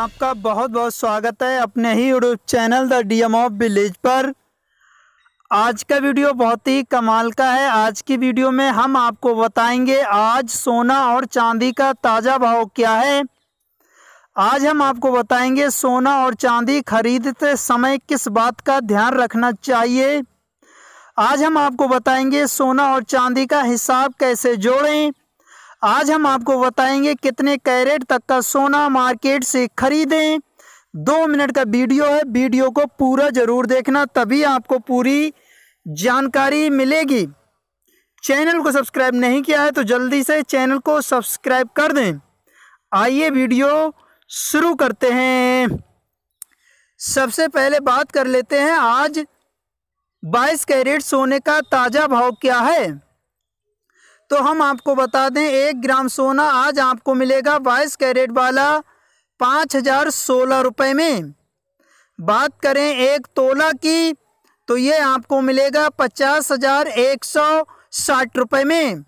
आपका बहुत बहुत स्वागत है अपने ही YouTube channel the D M of village पर आज का वीडियो बहुत ही कमाल का है आज की वीडियो में हम आपको बताएंगे आज सोना और चांदी का ताज़ा भाव क्या है आज हम आपको बताएंगे सोना और चांदी खरीदते समय किस बात का ध्यान रखना चाहिए आज हम आपको बताएंगे सोना और चांदी का हिसाब कैसे जोड़ें आज हम आपको बताएंगे कितने कैरेट तक का सोना मार्केट से खरीदें दो मिनट का वीडियो है वीडियो को पूरा ज़रूर देखना तभी आपको पूरी जानकारी मिलेगी चैनल को सब्सक्राइब नहीं किया है तो जल्दी से चैनल को सब्सक्राइब कर दें आइए वीडियो शुरू करते हैं सबसे पहले बात कर लेते हैं आज बाईस कैरेट सोने का ताज़ा भाव क्या है तो हम आपको बता दें एक ग्राम सोना आज आपको मिलेगा बाईस कैरेट वाला पाँच हजार सोलह रुपये में बात करें एक तोला की तो ये आपको मिलेगा पचास हजार एक सौ साठ रुपये में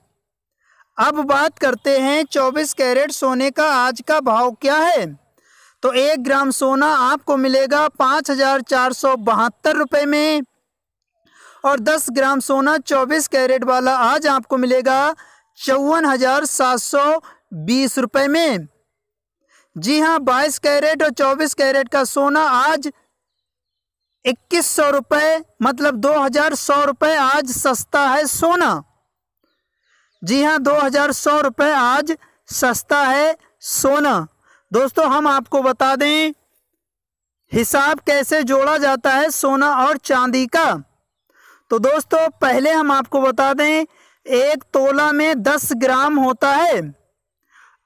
अब बात करते हैं चौबीस कैरेट सोने का आज का भाव क्या है तो एक ग्राम सोना आपको मिलेगा पाँच हजार चार सौ बहत्तर रुपये में और 10 ग्राम सोना 24 कैरेट वाला आज आपको मिलेगा चौवन हज़ार सात सौ बीस रुपये में जी हाँ बाईस कैरेट और चौबीस कैरेट का सोना आज इक्कीस सौ रुपए मतलब दो हज़ार सौ रुपये आज सस्ता है सोना जी हाँ दो हज़ार सौ रुपये आज सस्ता है सोना दोस्तों हम आपको बता दें हिसाब कैसे जोड़ा जाता है सोना और चांदी का तो दोस्तों पहले हम आपको बता दें एक तोला में दस ग्राम होता है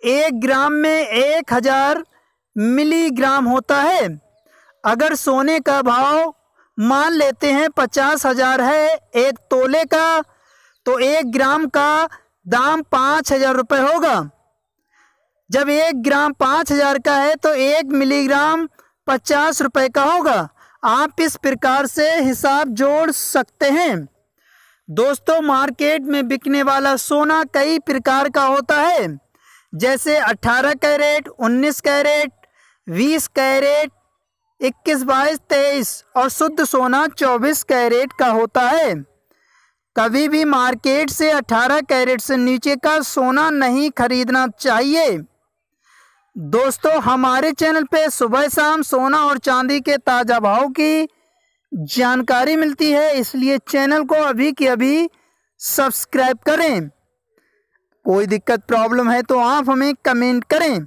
एक ग्राम में एक हज़ार मिलीग्राम होता है अगर सोने का भाव मान लेते हैं पचास हज़ार है एक तोले का तो एक ग्राम का दाम पाँच हज़ार रुपये होगा जब एक ग्राम पाँच हज़ार का है तो एक मिलीग्राम पचास रुपये का होगा आप इस प्रकार से हिसाब जोड़ सकते हैं दोस्तों मार्केट में बिकने वाला सोना कई प्रकार का होता है जैसे 18 कैरेट 19 कैरेट 20 कैरेट 21 बाईस तेईस और शुद्ध सोना 24 कैरेट का होता है कभी भी मार्केट से 18 कैरेट से नीचे का सोना नहीं खरीदना चाहिए दोस्तों हमारे चैनल पे सुबह शाम सोना और चांदी के ताज़ा भाव की जानकारी मिलती है इसलिए चैनल को अभी के अभी सब्सक्राइब करें कोई दिक्कत प्रॉब्लम है तो आप हमें कमेंट करें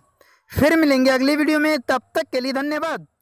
फिर मिलेंगे अगली वीडियो में तब तक के लिए धन्यवाद